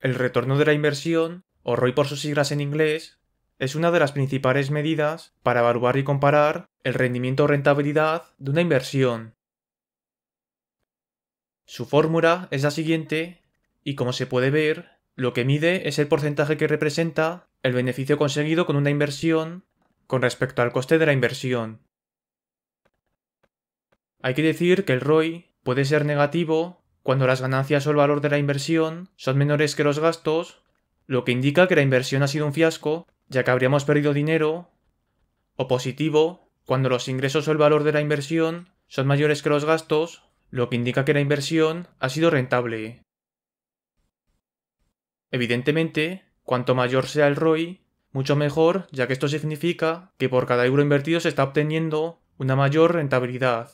El retorno de la inversión, o ROI por sus siglas en inglés, es una de las principales medidas para evaluar y comparar el rendimiento o rentabilidad de una inversión. Su fórmula es la siguiente y como se puede ver, lo que mide es el porcentaje que representa el beneficio conseguido con una inversión con respecto al coste de la inversión. Hay que decir que el ROI puede ser negativo cuando las ganancias o el valor de la inversión son menores que los gastos, lo que indica que la inversión ha sido un fiasco, ya que habríamos perdido dinero, o positivo, cuando los ingresos o el valor de la inversión son mayores que los gastos, lo que indica que la inversión ha sido rentable. Evidentemente, cuanto mayor sea el ROI, mucho mejor, ya que esto significa que por cada euro invertido se está obteniendo una mayor rentabilidad.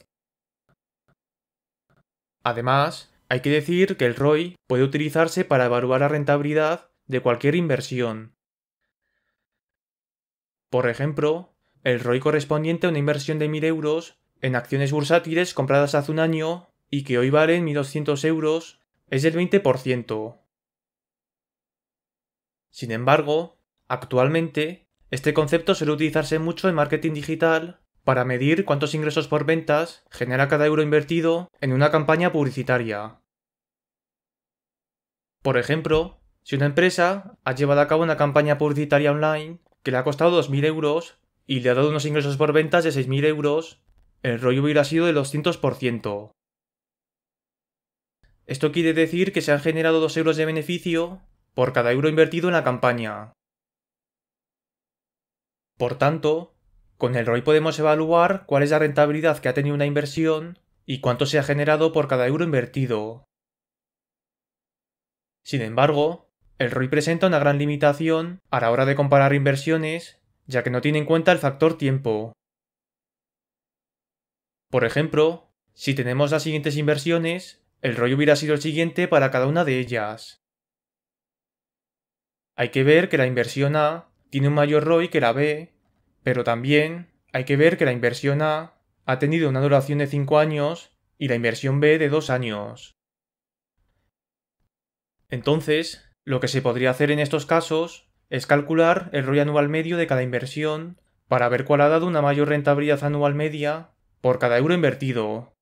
Además, hay que decir que el ROI puede utilizarse para evaluar la rentabilidad de cualquier inversión. Por ejemplo, el ROI correspondiente a una inversión de 1.000 euros en acciones bursátiles compradas hace un año y que hoy valen 1.200 euros es del 20%. Sin embargo, actualmente, este concepto suele utilizarse mucho en marketing digital para medir cuántos ingresos por ventas genera cada euro invertido en una campaña publicitaria. Por ejemplo, si una empresa ha llevado a cabo una campaña publicitaria online que le ha costado 2.000 euros y le ha dado unos ingresos por ventas de 6.000 euros, el ROI hubiera sido del 200%. Esto quiere decir que se han generado 2 euros de beneficio por cada euro invertido en la campaña. Por tanto, con el ROI podemos evaluar cuál es la rentabilidad que ha tenido una inversión y cuánto se ha generado por cada euro invertido. Sin embargo, el ROI presenta una gran limitación a la hora de comparar inversiones, ya que no tiene en cuenta el factor tiempo. Por ejemplo, si tenemos las siguientes inversiones, el ROI hubiera sido el siguiente para cada una de ellas. Hay que ver que la inversión A tiene un mayor ROI que la B, pero también hay que ver que la inversión A ha tenido una duración de 5 años y la inversión B de 2 años. Entonces, lo que se podría hacer en estos casos es calcular el ROI anual medio de cada inversión para ver cuál ha dado una mayor rentabilidad anual media por cada euro invertido.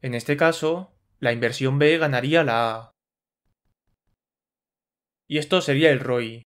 En este caso, la inversión B ganaría la A. Y esto sería el ROI.